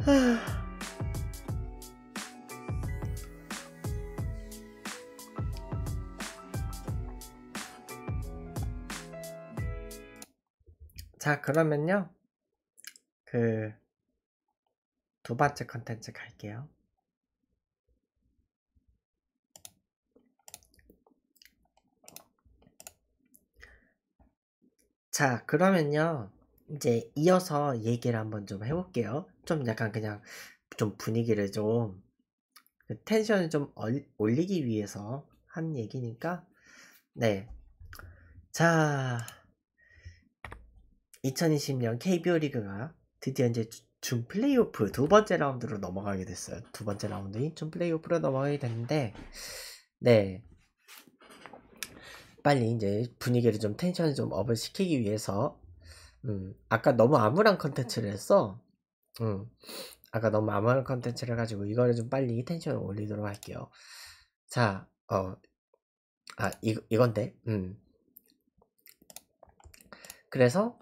자, 그러면요. 그, 두 번째 컨텐츠 갈게요. 자, 그러면요. 이제 이어서 얘기를 한번 좀 해볼게요. 좀 약간 그냥 좀 분위기를 좀 그 텐션을 좀 올리기 위해서 한 얘기니까 네. 자, 2020년 KBO 리그가 드디어 이제 준 플레이오프 두 번째 라운드로 넘어가게 됐어요. 두 번째 라운드인 준 플레이오프로 넘어가게 됐는데, 네. 빨리 이제 분위기를 좀 텐션을 좀 업을 시키기 위해서 음, 아까 너무 암울한 컨텐츠를 했어. 음, 아까 너무 암울한 컨텐츠를 가지고 이거를 좀 빨리 텐션을 올리도록 할게요. 자, 어, 아, 이, 이건데, 음. 그래서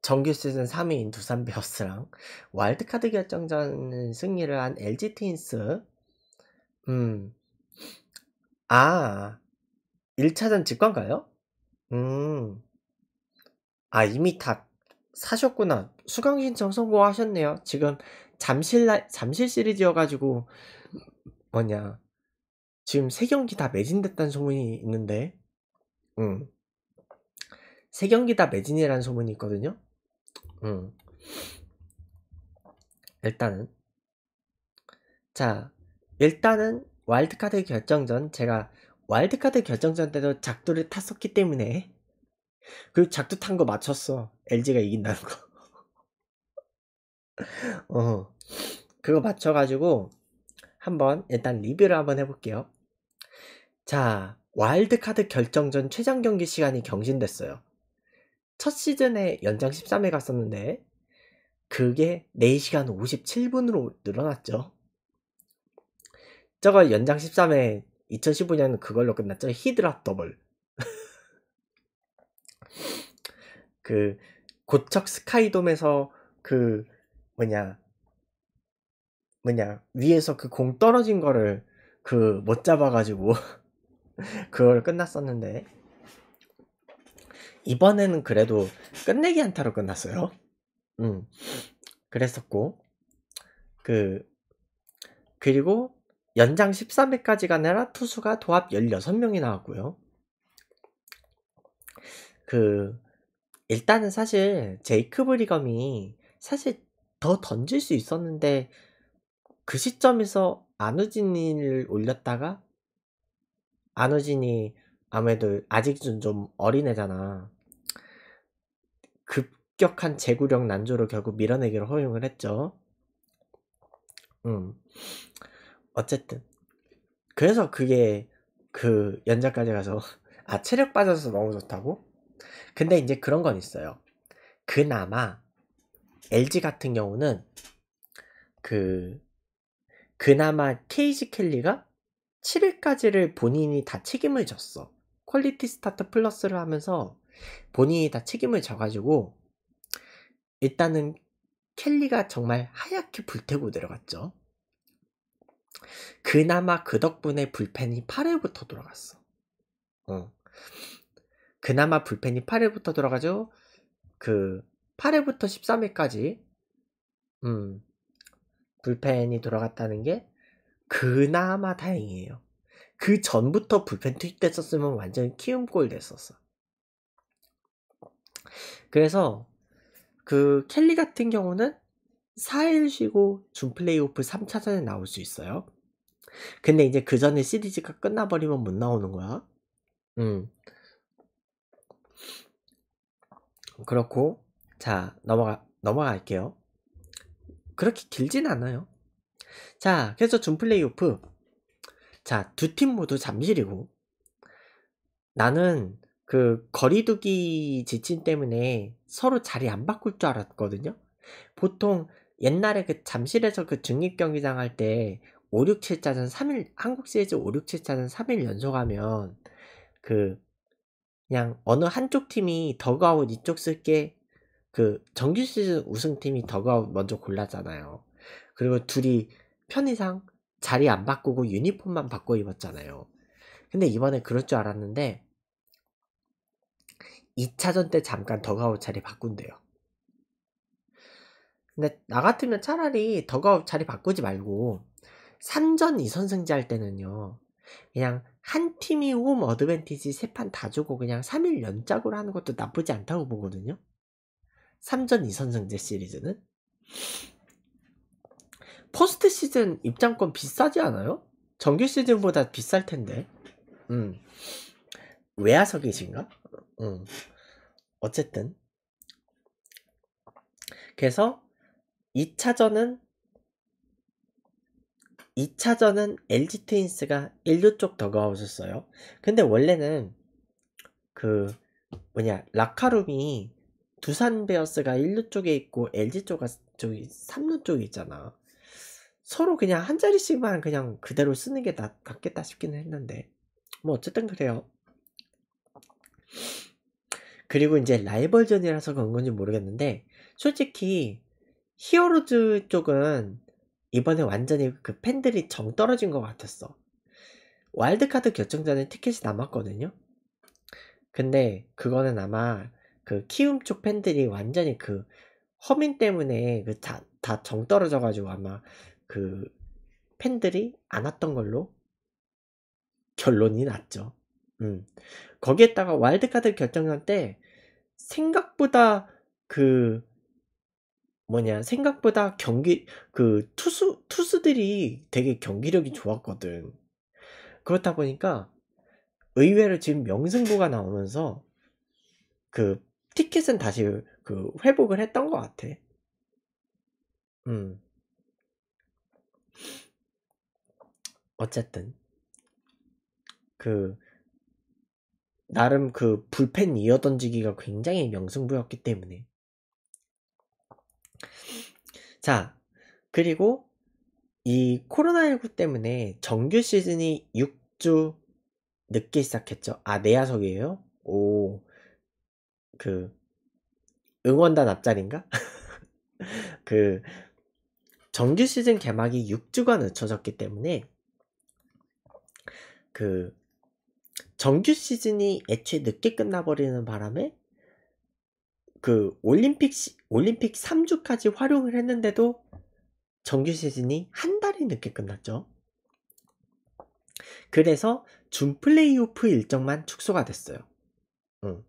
정규 시즌 3위인 두산 베어스랑 와일드카드 결정전 승리를 한 LG 트윈스, 음, 아, 1차전 직관가요? 음, 아 이미 다 사셨구나 수강 신청 성공하셨네요 지금 잠실 라, 잠실 시리즈여가지고 뭐냐 지금 세 경기 다 매진됐다는 소문이 있는데 응. 세 경기 다 매진이라는 소문이 있거든요 응. 일단은 자 일단은 와일드카드 결정전 제가 와일드카드 결정전 때도 작두를 탔었기 때문에 그리고 작두탄 거 맞췄어. LG가 이긴다는 거. 어. 그거 맞춰가지고 한번 일단 리뷰를 한번 해볼게요. 자, 와일드카드 결정전 최장 경기 시간이 경신됐어요. 첫 시즌에 연장 13회 갔었는데 그게 4시간 57분으로 늘어났죠. 저거 연장 13회 2015년 그걸로 끝났죠. 히드라 더블. 그 고척 스카이돔에서 그 뭐냐 뭐냐 위에서 그 공 떨어진 거를 그 못 잡아가지고 그걸 끝났었는데 이번에는 그래도 끝내기 한타로 끝났어요. 음 그랬었고 그 그리고 연장 13회까지 가느라 투수가 도합 16명이 나왔고요. 그 일단은 사실 제이크 브리검이 사실 더 던질 수 있었는데 그 시점에서 안우진을 올렸다가 안우진이 아무래도 아직 좀 어린애잖아. 급격한 재구력 난조로 결국 밀어내기를 허용을 했죠. 음. 어쨌든. 그래서 그게 그 연장까지 가서 아 체력 빠져서 너무 좋다고? 근데 이제 그런 건 있어요. 그나마 LG 같은 경우는 그 그나마 케이지 켈리가 7일까지를 본인이 다 책임을 졌어. 퀄리티 스타트 플러스를 하면서 본인이 다 책임을 져가지고 일단은 켈리가 정말 하얗게 불태고 들어갔죠 그나마 그 덕분에 불펜이 8회부터 돌아갔어. 어. 그나마 불펜이 8회부터 들어가죠. 그 8회부터 13회까지 음, 불펜이 돌아갔다는게 그나마 다행이에요. 그 전부터 불펜 투입됐었으면 완전 키움골 됐었어. 그래서 그 켈리 같은 경우는 4일 쉬고 준 플레이오프 3차전에 나올 수 있어요. 근데 이제 그 전에 시리즈가 끝나버리면 못 나오는 거야. 음. 그렇고 자 넘어가 넘어갈게요. 그렇게 길진 않아요. 자 그래서 준 플레이오프 자두 팀 모두 잠실이고 나는 그 거리두기 지침 때문에 서로 자리 안 바꿀 줄 알았거든요. 보통 옛날에 그 잠실에서 그 중립경기장 할 때 5, 6, 7자전 3일 한국 시리즈 5, 6, 7자전 3일 연속하면 그 그냥 어느 한쪽 팀이 더그아웃 이쪽 쓸게 그 정규 시즌 우승팀이 더그아웃 먼저 골랐잖아요. 그리고 둘이 편의상 자리 안 바꾸고 유니폼만 바꿔 입었잖아요. 근데 이번에 그럴 줄 알았는데 2차전 때 잠깐 더가웃 자리 바꾼대요. 근데 나 같으면 차라리 더가웃 자리 바꾸지 말고 3전 2선승제 할 때는요. 그냥 한 팀이 홈 어드밴티지 세 판 다 주고 그냥 3일 연작으로 하는 것도 나쁘지 않다고 보거든요. 3전 2선승제 시리즈는. 포스트 시즌 입장권 비싸지 않아요? 정규 시즌보다 비쌀 텐데. 음. 외야석이신가? 음. 어쨌든. 그래서 2차전은 2차전은 LG 트윈스가 1루 쪽 더가웃었어요. 근데 원래는 그 뭐냐 라카룸이 두산 베어스가 1루 쪽에 있고 LG 쪽이저 3루 쪽에 있잖아. 서로 그냥 한 자리씩만 그냥 그대로 쓰는 게 낫, 낫겠다 싶기는 했는데 뭐 어쨌든 그래요. 그리고 이제 라이벌전이라서 그런 건지 모르겠는데 솔직히 히어로즈 쪽은 이번에 완전히 그 팬들이 정 떨어진 것 같았어. 와일드카드 결정전에 티켓이 남았거든요. 근데 그거는 아마 그 키움 쪽 팬들이 완전히 그 허민 때문에 그다다정 떨어져 가지고 아마 그 팬들이 안 왔던 걸로 결론이 났죠. 음. 거기에다가 와일드카드 결정전 때 생각보다 그 뭐냐 생각보다 경기 그 투수 투수들이 되게 경기력이 음. 좋았거든. 그렇다 보니까 의외로 지금 명승부가 나오면서 그 티켓은 다시 그 회복을 했던 것 같아. 음. 어쨌든 그 나름 그 불펜 이어던지기가 굉장히 명승부였기 때문에 자, 그리고 이 코로나19 때문에 정규 시즌이 6주 늦게 시작했죠. 아, 내야석이에요? 오, 그, 응원단 앞자리인가? 그, 정규 시즌 개막이 6주가 늦춰졌기 때문에, 그, 정규 시즌이 애초에 늦게 끝나버리는 바람에, 그, 올림픽 시, 올림픽 3주까지 활용을 했는데도 정규 시즌이 한 달이 늦게 끝났죠. 그래서 준 플레이오프 일정만 축소가 됐어요. 응.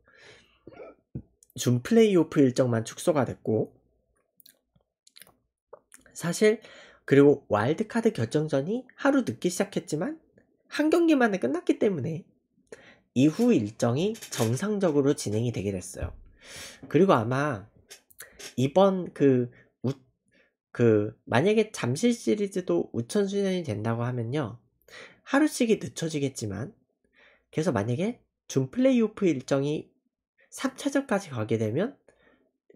준 플레이오프 일정만 축소가 됐고 사실 그리고 와일드카드 결정전이 하루 늦게 시작했지만 한 경기만에 끝났기 때문에 이후 일정이 정상적으로 진행이 되게 됐어요. 그리고 아마 이번 그, 우, 그, 만약에 잠실 시리즈도 우천수련이 된다고 하면요. 하루씩이 늦춰지겠지만, 그래서 만약에 준 플레이오프 일정이 3차전까지 가게 되면,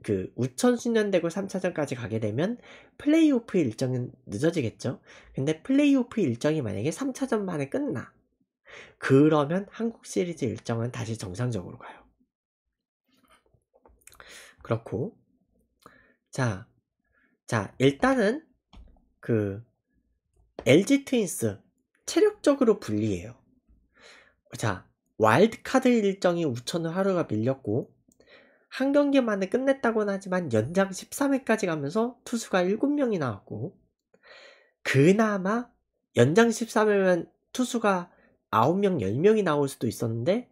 그 우천수련되고 3차전까지 가게 되면 플레이오프 일정은 늦어지겠죠. 근데 플레이오프 일정이 만약에 3차전 만에 끝나. 그러면 한국 시리즈 일정은 다시 정상적으로 가요. 그렇고 자, 자, 일단은 그 LG 트윈스 체력적으로 불리해요. 자, 와일드카드 일정이 우천후 하루가 밀렸고 한 경기만에 끝냈다고는 하지만 연장 13회까지 가면서 투수가 7명이 나왔고 그나마 연장 13회면 투수가 9명, 10명이 나올 수도 있었는데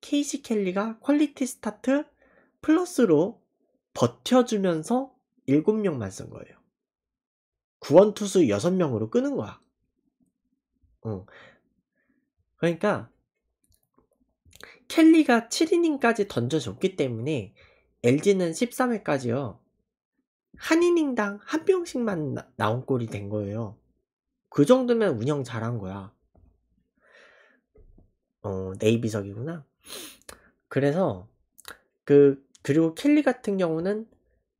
케이시 켈리가 퀄리티 스타트 플러스로 버텨주면서 7명만 쓴 거예요. 구원투수 6명으로 끄는 거야. 어. 그러니까 켈리가 7이닝까지 던져줬기 때문에 LG는 13회까지요. 한 이닝당 한 병씩만 나, 온 꼴이 된 거예요. 그 정도면 운영 잘한 거야. 어, 네이비석이구나. 그래서 그 그리고 켈리 같은 경우는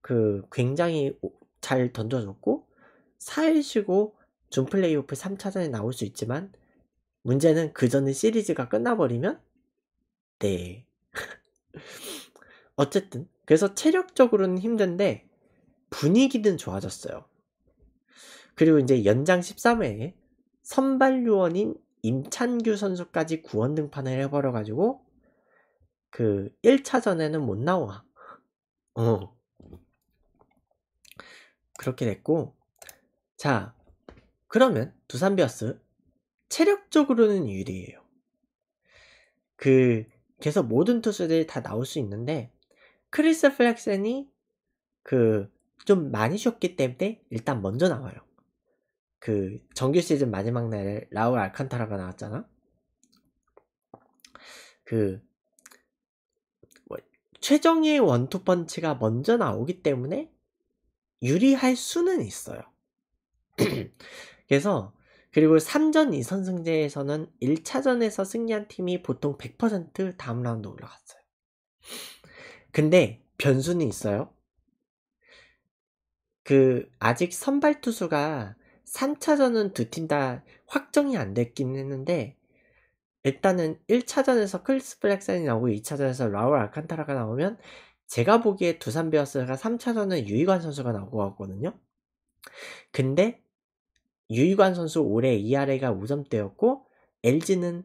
그 굉장히 잘 던져줬고 4일 쉬고 준 플레이오프 3차전에 나올 수 있지만 문제는 그 전에 시리즈가 끝나버리면 네 어쨌든 그래서 체력적으로는 힘든데 분위기는 좋아졌어요. 그리고 이제 연장 13회에 선발 요원인 임찬규 선수까지 구원 등판을 해버려가지고 그 1차전에는 못 나와. 어. 그렇게 됐고 자 그러면 두산베어스 체력적으로는 유리해요. 그 계속 모든 투수들이 다 나올 수 있는데 크리스 플렉슨이 그 좀 많이 쉬었기 때문에 일단 먼저 나와요. 그 정규 시즌 마지막 날 라울 알칸타라가 나왔잖아. 그 뭐, 최정의 원투펀치가 먼저 나오기 때문에 유리할 수는 있어요. 그래서 그리고 3전 2선 승제에서는 1차전에서 승리한 팀이 보통 100% 다음 라운드 올라갔어요. 근데 변수는 있어요. 그 아직 선발 투수가 3차전은 두 팀 다 확정이 안 됐긴 했는데 일단은 1차전에서 클리스 블랙센이 나오고 2차전에서 라울 알칸타라가 나오면 제가 보기에 두산 베어스가 3차전은 유희관 선수가 나오고 왔거든요. 근데 유희관 선수 올해 ERA가 5점대였고 LG는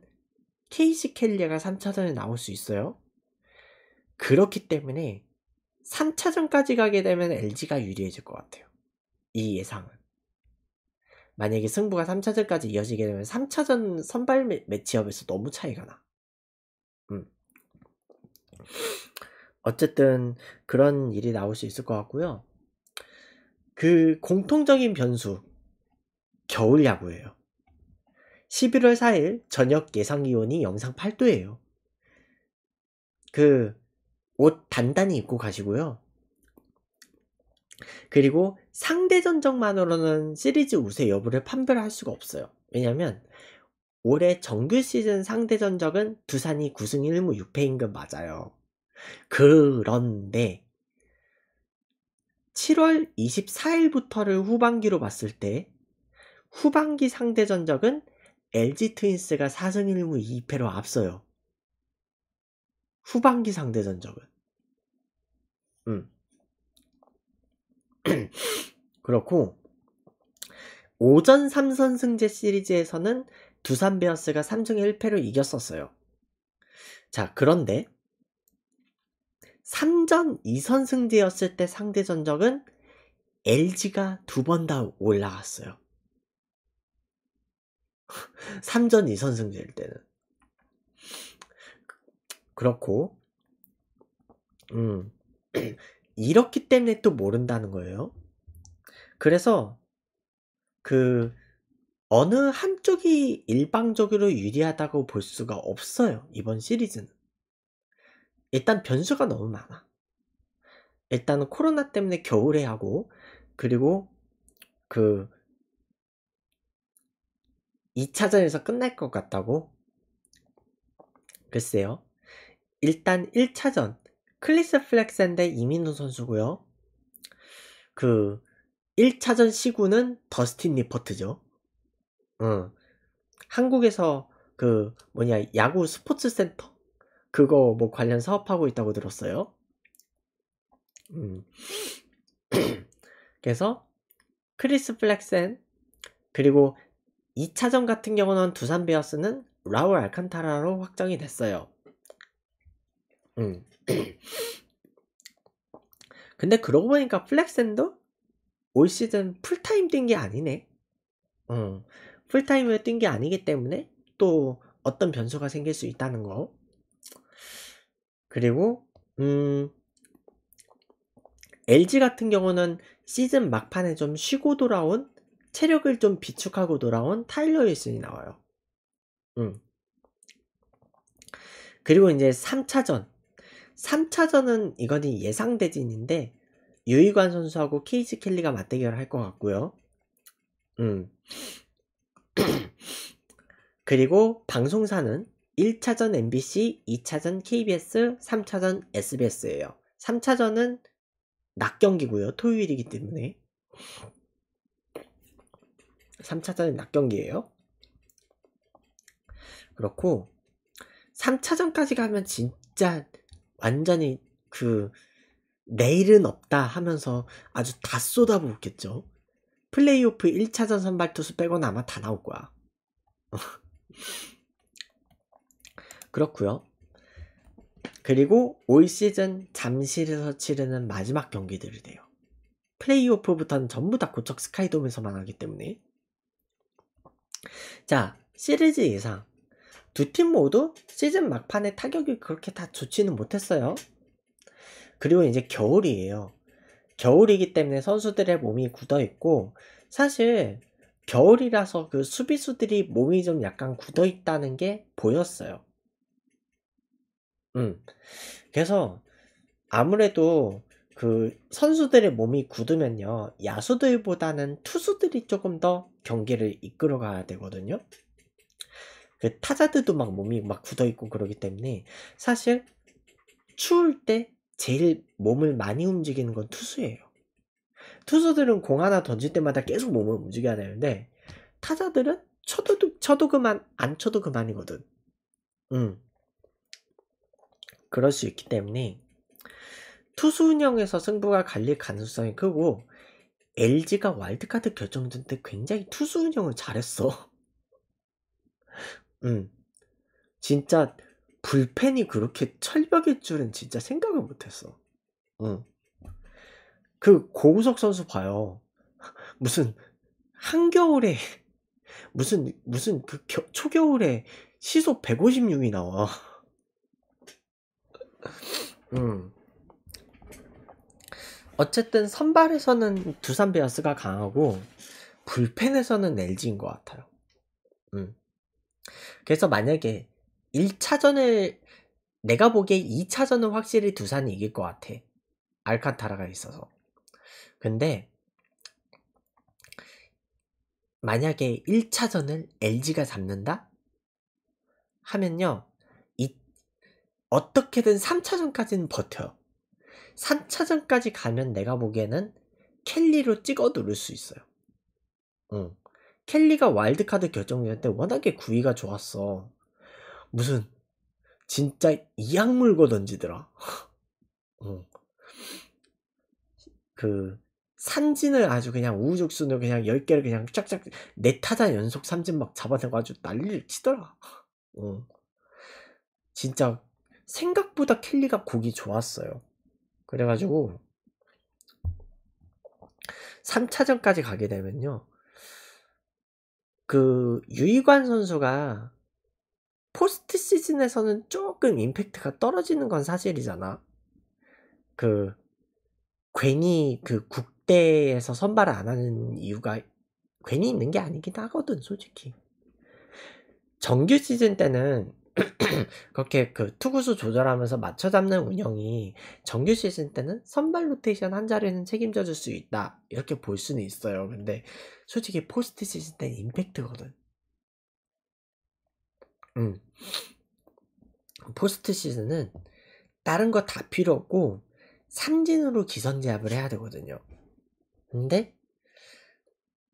케이시 켈리가 3차전에 나올 수 있어요. 그렇기 때문에 3차전까지 가게 되면 LG가 유리해질 것 같아요. 이 예상은. 만약에 승부가 3차전까지 이어지게 되면 3차전 선발 매, 매치업에서 너무 차이가 나. 음. 어쨌든 그런 일이 나올 수 있을 것 같고요. 그 공통적인 변수, 겨울 야구예요. 11월 4일 저녁 예상 기온이 영상 8도예요. 그 옷 단단히 입고 가시고요. 그리고 상대 전적만으로는 시리즈 우세 여부를 판별할 수가 없어요. 왜냐면 하 올해 정규 시즌 상대 전적은 두산이 9승 1무 6패인 건 맞아요. 그런데 7월 24일부터를 후반기로 봤을 때 후반기 상대 전적은 LG 트윈스가 4승 1무 2패로 앞서요. 후반기 상대 전적은. 음. 그렇고 오전 3선 승제 시리즈에서는 두산 베어스가 3승 1패로 이겼었어요. 자, 그런데 3전 2선 승제였을 때 상대 전적은 LG가 두 번 다 올라갔어요. 3전 2선 승제일 때는. 그렇고, 음. 이렇기 때문에 또 모른다는 거예요. 그래서, 그, 어느 한쪽이 일방적으로 유리하다고 볼 수가 없어요. 이번 시리즈는. 일단 변수가 너무 많아. 일단은 코로나 때문에 겨울에 하고 그리고 그 2차전에서 끝날 것 같다고? 글쎄요. 일단 1차전 클리스 플렉센 데 이민우 선수고요. 그 1차전 시구는 더스틴 리퍼트죠. 응. 한국에서 그 뭐냐 야구 스포츠 센터 그거 뭐 관련 사업하고 있다고 들었어요. 음. 그래서 크리스 플렉센 그리고 2차전 같은 경우는 두산 베어스는 라울 알칸타라로 확정이 됐어요. 음. 근데 그러고 보니까 플렉센도 올 시즌 풀타임 뛴 게 아니네. 음. 풀타임을 뛴 게 아니기 때문에 또 어떤 변수가 생길 수 있다는 거. 그리고 음, LG 같은 경우는 시즌 막판에 좀 쉬고 돌아온 체력을 좀 비축하고 돌아온 타일러 윌슨이 나와요. 음. 그리고 이제 3차전. 3차전은 이거는 예상 대진인데 유이관 선수하고 케이지 켈리가 맞대결 할것 같고요. 음. 그리고 방송사는 1차전 MBC, 2차전 KBS, 3차전 SBS예요. 3차전은 낮 경기고요. 토요일이기 때문에 3차전은 낮 경기예요. 그렇고 3차전까지 가면 진짜 완전히 그 내일은 없다 하면서 아주 다 쏟아부었겠죠. 플레이오프 1차전 선발 투수 빼고는 아마 다 나올 거야. 그렇고요. 그리고 올 시즌 잠실에서 치르는 마지막 경기들이 돼요. 플레이오프부터는 전부 다 고척 스카이돔에서만 하기 때문에 자 시리즈 예상 두 팀 모두 시즌 막판에 타격이 그렇게 다 좋지는 못했어요. 그리고 이제 겨울이에요. 겨울이기 때문에 선수들의 몸이 굳어 있고 사실 겨울이라서 그 수비수들이 몸이 좀 약간 굳어 있다는 게 보였어요. 음. 그래서 아무래도 그 선수들의 몸이 굳으면요. 야수들보다는 투수들이 조금 더 경기를 이끌어 가야 되거든요. 그 타자들도 막 몸이 막 굳어 있고 그러기 때문에 사실 추울 때 제일 몸을 많이 움직이는 건 투수예요. 투수들은 공 하나 던질 때마다 계속 몸을 움직여야 되는데 타자들은 쳐도 쳐도 그만 안 쳐도 그만이거든. 음. 그럴 수 있기 때문에 투수 운영에서 승부가 갈릴 가능성이 크고 LG가 와일드카드 결정전 때 굉장히 투수 운영을 잘했어. 음. 진짜 불펜이 그렇게 철벽일 줄은 진짜 생각을 못했어. 응. 그 고우석 선수 봐요. 무슨 한겨울에 무슨 무슨 그 겨, 초겨울에 시속 156이 나와. 음. 어쨌든 선발에서는 두산 베어스가 강하고 불펜에서는 LG인 것 같아요. 음. 그래서 만약에 1차전을 내가 보기에 2차전은 확실히 두산이 이길 것 같아. 알칸타라가 있어서. 근데 만약에 1차전을 LG가 잡는다? 하면요. 어떻게든 3차전까지는 버텨. 3차전까지 가면 내가 보기에는 켈리로 찍어 누를 수 있어요. 응. 켈리가 와일드카드 결정전 때 워낙에 구위가 좋았어. 무슨 진짜 이악 물고 던지더라. 응. 그 산진을 아주 그냥 우후죽순으로 그냥 10개를 그냥 쫙쫙 네 타자 연속 삼진 막 잡아내고 아주 난리를 치더라. 응. 진짜 생각보다 켈리가 곡이 좋았어요. 그래가지고 3차전까지 가게 되면요. 그 유이관 선수가 포스트 시즌에서는 조금 임팩트가 떨어지는 건 사실이잖아. 그 괜히 그 국대에서 선발을 안 하는 이유가 괜히 있는 게 아니긴 하거든, 솔직히. 정규 시즌 때는 그렇게 그 투구수 조절하면서 맞춰 잡는 운영이 정규 시즌 때는 선발 로테이션 한 자리는 책임져 줄 수 있다 이렇게 볼 수는 있어요. 근데 솔직히 포스트 시즌 때는 임팩트거든. 음. 포스트 시즌은 다른 거 다 필요 없고 삼진으로 기선제압을 해야 되거든요. 근데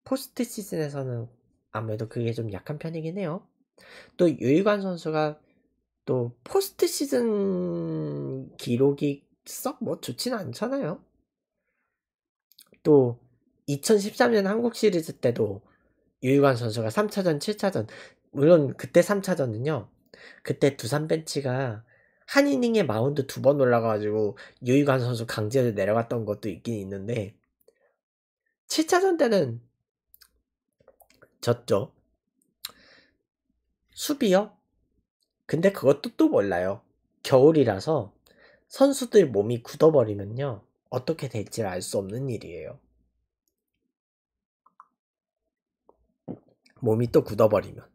포스트 시즌에서는 아무래도 그게 좀 약한 편이긴 해요. 또 유희관 선수가 또 포스트 시즌 기록이 썩 뭐 좋지는 않잖아요. 또 2013년 한국 시리즈 때도 유희관 선수가 3차전, 7차전 물론 그때 3차전은요. 그때 두산 벤치가 한 이닝에 마운드 두 번 올라가가지고 유희관 선수 강제로 내려갔던 것도 있긴 있는데 7차전 때는 졌죠. 수비요? 근데 그것도 또 몰라요. 겨울이라서 선수들 몸이 굳어버리면요. 어떻게 될지 알 수 없는 일이에요. 몸이 또 굳어버리면.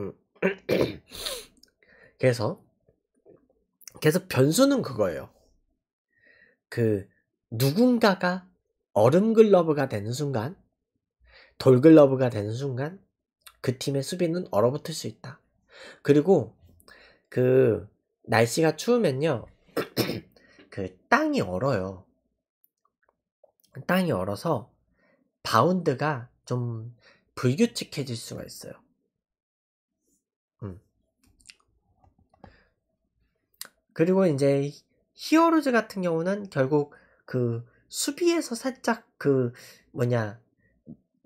음. 그래서, 그래서 변수는 그거예요. 그, 누군가가 얼음 글러브가 되는 순간, 돌 글러브가 되는 순간, 그 팀의 수비는 얼어붙을 수 있다. 그리고 그 날씨가 추우면요. 그 땅이 얼어요. 땅이 얼어서 바운드가 좀 불규칙해질 수가 있어요. 음. 그리고 이제 히어로즈 같은 경우는 결국 그 수비에서 살짝 그 뭐냐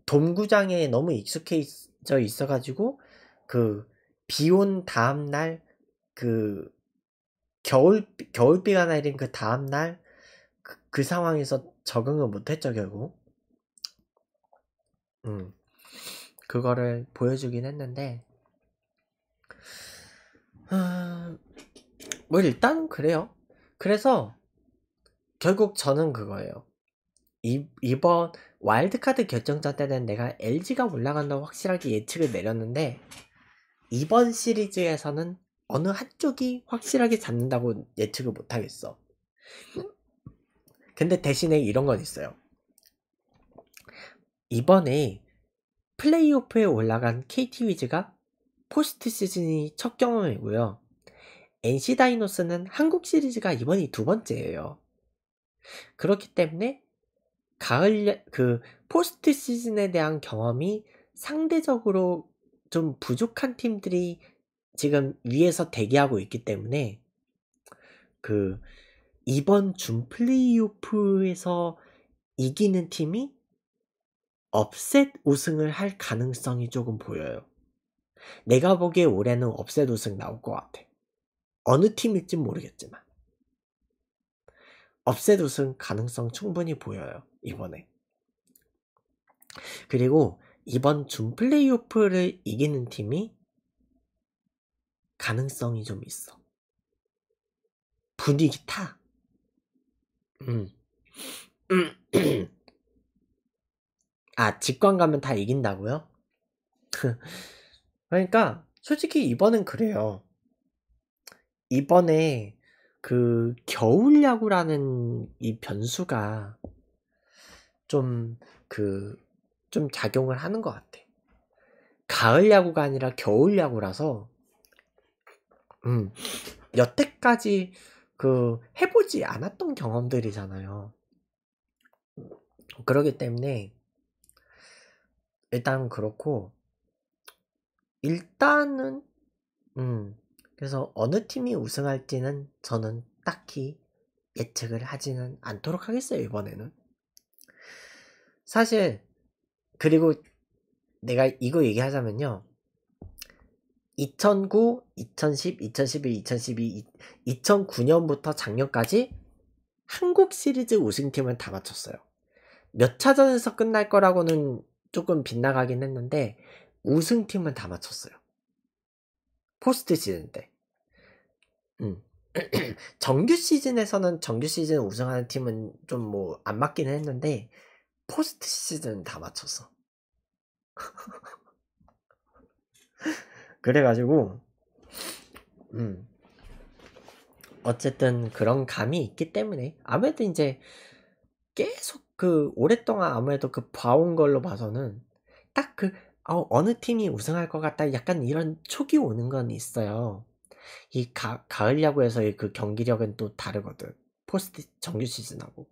돔구장에 너무 익숙해 있, 져 있어가지고 그 비 온 다음 날그 겨울 겨울비가 내린 그 다음 날그 그 상황에서 적응을 못했죠 결국. 음 그거를 보여주긴 했는데 음, 뭐 일단 그래요. 그래서 결국 저는 그거예요. 이, 이번 와일드카드 결정전 때는 내가 LG가 올라간다고 확실하게 예측을 내렸는데 이번 시리즈에서는 어느 한쪽이 확실하게 잡는다고 예측을 못하겠어. 근데 대신에 이런 건 있어요. 이번에 플레이오프에 올라간 KT 위즈가 포스트 시즌이 첫 경험이고요. NC 다이노스는 한국 시리즈가 이번이 두 번째예요. 그렇기 때문에 가을 그 포스트 시즌에 대한 경험이 상대적으로 좀 부족한 팀들이 지금 위에서 대기하고 있기 때문에 그 이번 준 플레이오프에서 이기는 팀이 업셋 우승을 할 가능성이 조금 보여요. 내가 보기에 올해는 업셋 우승 나올 것 같아. 어느 팀일진 모르겠지만. 업셋 우승 가능성 충분히 보여요. 이번에. 그리고 이번 준 플레이오프를 이기는 팀이 가능성이 좀 있어. 분위기 타. 음. 아, 직관 가면 다 이긴다고요? 그러니까 솔직히 이번엔 그래요. 이번에 그 겨울 야구라는 이 변수가 좀 그, 좀 작용을 하는 것 같아. 가을 야구가 아니라 겨울 야구라서, 음, 여태까지 그 해보지 않았던 경험들이잖아요. 그러기 때문에 일단 그렇고 일단은 음 그래서 어느 팀이 우승할지는 저는 딱히 예측을 하지는 않도록 하겠어요 이번에는 사실 그리고 내가 이거 얘기하자면요. 2009, 2010, 2011, 2012, 2009년부터 작년까지 한국 시리즈 우승팀은 다 맞췄어요. 몇 차전에서 끝날 거라고는 조금 빗나가긴 했는데 우승팀은 다 맞췄어요. 포스트 시즌 때. 음. 정규 시즌에서는 정규 시즌 우승하는 팀은 좀 뭐 안 맞긴 했는데 포스트 시즌 다 맞췄어. 그래가지고, 음. 어쨌든 그런 감이 있기 때문에, 아무래도 이제 계속 그 오랫동안 아무래도 그 봐온 걸로 봐서는 딱 그, 어, 어느 팀이 우승할 것 같다 약간 이런 촉이 오는 건 있어요. 이 가, 가을 야구에서의 그 경기력은 또 다르거든. 포스트 정규 시즌하고.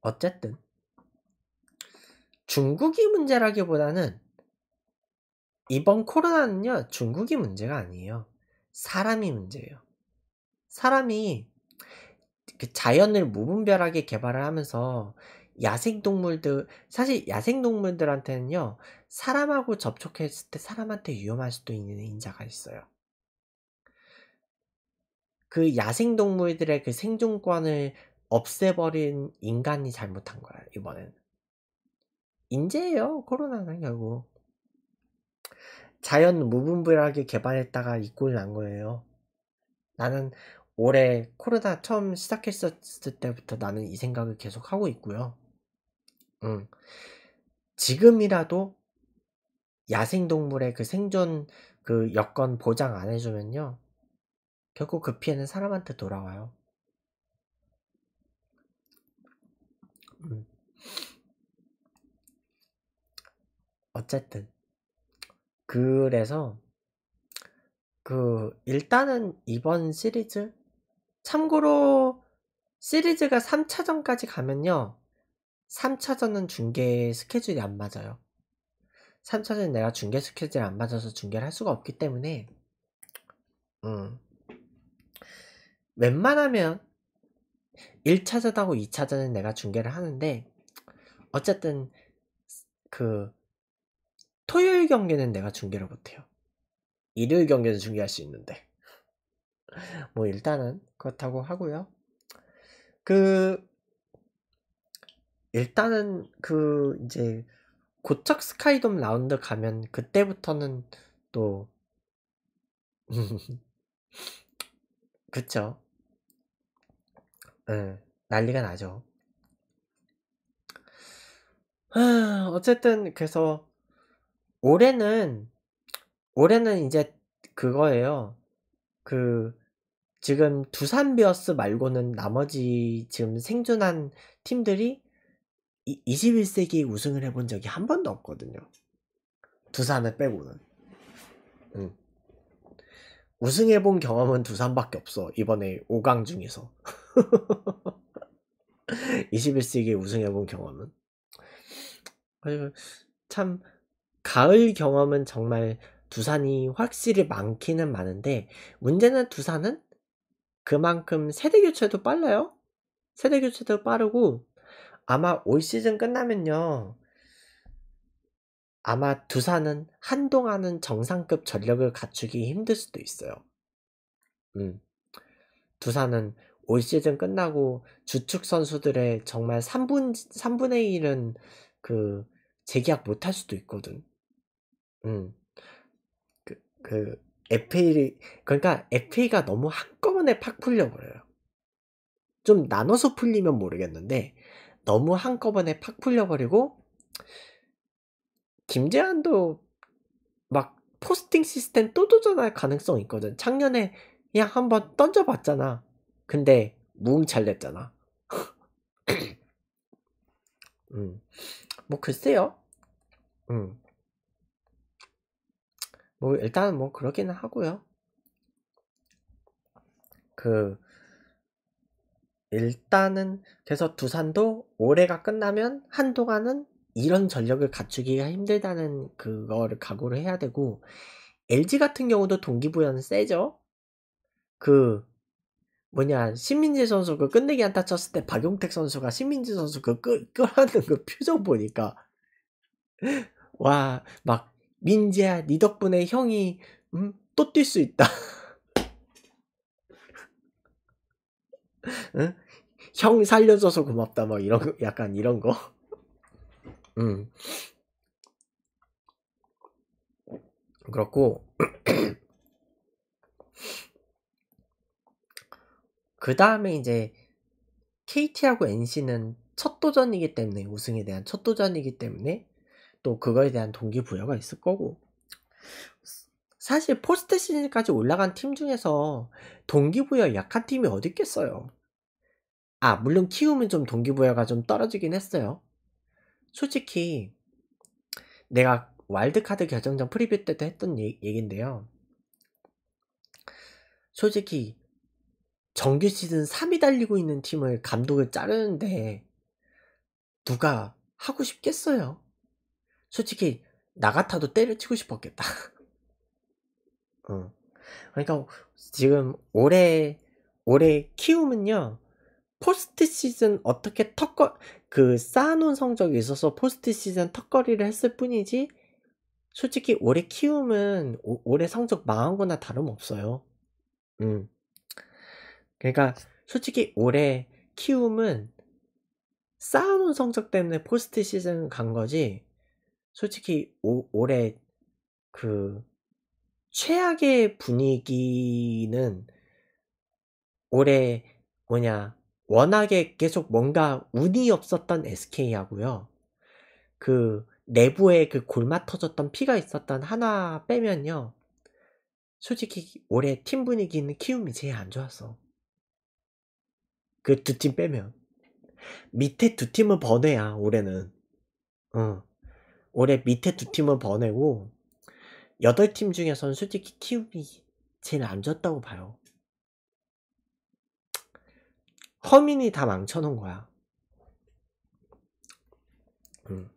어쨌든 중국이 문제라기보다는 이번 코로나는요 중국이 문제가 아니에요 사람이 문제예요 사람이 그 자연을 무분별하게 개발을 하면서 야생동물들 사실 야생동물들한테는요 사람하고 접촉했을 때 사람한테 위험할 수도 있는 인자가 있어요 그 야생동물들의 그 생존권을 없애버린 인간이 잘못한 거야, 이번엔. 인재예요, 코로나는 결국. 자연 무분별하게 개발했다가 이꼴난 거예요. 나는 올해 코로나 처음 시작했었을 때부터 나는 이 생각을 계속 하고 있고요. 응. 지금이라도 야생동물의 그 생존 그 여건 보장 안 해주면요. 결국 그 피해는 사람한테 돌아와요. 음. 어쨌든 그래서 그 일단은 이번 시리즈 참고로 시리즈가 3차전까지 가면요 3차전은 중계 스케줄이 안 맞아요 3차전은 내가 중계 스케줄이 안 맞아서 중계를 할 수가 없기 때문에 음 웬만하면 1차전하고 2차전은 내가 중계를 하는데 어쨌든 그 토요일 경기는 내가 중계를 못해요. 일요일 경기는 중계할 수 있는데 뭐 일단은 그렇다고 하고요. 그 일단은 그 이제 고척 스카이돔 라운드 가면 그때부터는 또 그쵸 예, 난리가 나죠. 하, 어쨌든 그래서 올해는 올해는 이제 그거예요. 그 지금 두산 베어스 말고는 나머지 지금 생존한 팀들이 21세기 우승을 해본 적이 한 번도 없거든요. 두산을 빼고는. 응. 우승해본 경험은 두산밖에 없어. 이번에 5강 중에서. 2 1세기 우승해본 경험은. 참, 가을 경험은 정말 두산이 확실히 많기는 많은데, 문제는 두산은 그만큼 세대 교체도 빨라요. 세대 교체도 빠르고, 아마 올 시즌 끝나면요. 아마 두산은 한동안은 정상급 전력을 갖추기 힘들 수도 있어요. 음. 두산은 올 시즌 끝나고 주축 선수들의 정말 3분, 3분의 1은 그 재계약 못할 수도 있거든. 음. 그, 그, FA, 그러니까 FA가 너무 한꺼번에 팍 풀려버려요. 좀 나눠서 풀리면 모르겠는데, 너무 한꺼번에 팍 풀려버리고, 김재환도 막 포스팅 시스템 또 도전할 가능성 있거든. 작년에 그냥 한번 던져봤잖아. 근데 무응잘냈잖아 음, 뭐 글쎄요. 음, 뭐 일단 뭐 그러기는 하고요. 그 일단은 그래서 두산도 올해가 끝나면 한동안은 이런 전력을 갖추기가 힘들다는 그거를 각오를 해야 되고 LG 같은 경우도 동기부여는 세죠. 그 뭐냐 신민지 선수 그 끝내기 안타 쳤을 때 박용택 선수가 신민지 선수 그 끌, 끌하는 그 표정 보니까 와 막민재야네 덕분에 형이 음, 또 뛸 수 있다. 응? 형 살려줘서 고맙다 막 이런 약간 이런 거. 음. 그렇고 그 다음에 이제 KT하고 NC는 첫 도전이기 때문에 우승에 대한 첫 도전이기 때문에 또 그거에 대한 동기부여가 있을 거고 사실 포스트 시즌까지 올라간 팀 중에서 동기부여 약한 팀이 어디 있겠어요 아 물론 키우면좀 동기부여가 좀 떨어지긴 했어요 솔직히 내가 와일드카드 결정전 프리뷰 때도 했던 얘기인데요. 솔직히 정규 시즌 3위 달리고 있는 팀을 감독을 자르는데 누가 하고 싶겠어요? 솔직히 나 같아도 때려치고 싶었겠다. 응. 어. 그러니까 지금 올해 올해 키움은요 포스트 시즌 어떻게 턱걸 그 쌓아놓은 성적이 있어서 포스트 시즌 턱걸이를 했을 뿐이지 솔직히 올해 키움은 오, 올해 성적 망한 거나 다름없어요. 음. 그러니까 솔직히 올해 키움은 쌓아놓은 성적 때문에 포스트 시즌 간 거지 솔직히 오, 올해 그 최악의 분위기는 올해 뭐냐 워낙에 계속 뭔가 운이 없었던 SK하고요. 그 내부에 그 골마 터졌던 피가 있었던 하나 빼면요. 솔직히 올해 팀 분위기는 키움이 제일 안 좋았어. 그 두 팀 빼면 밑에 두 팀은 번외야 올해는. 어. 올해 밑에 두 팀은 번외고 여덟 팀 중에선 솔직히 키움이 제일 안 좋았다고 봐요. 허민이 다 망쳐놓은 거야. 음.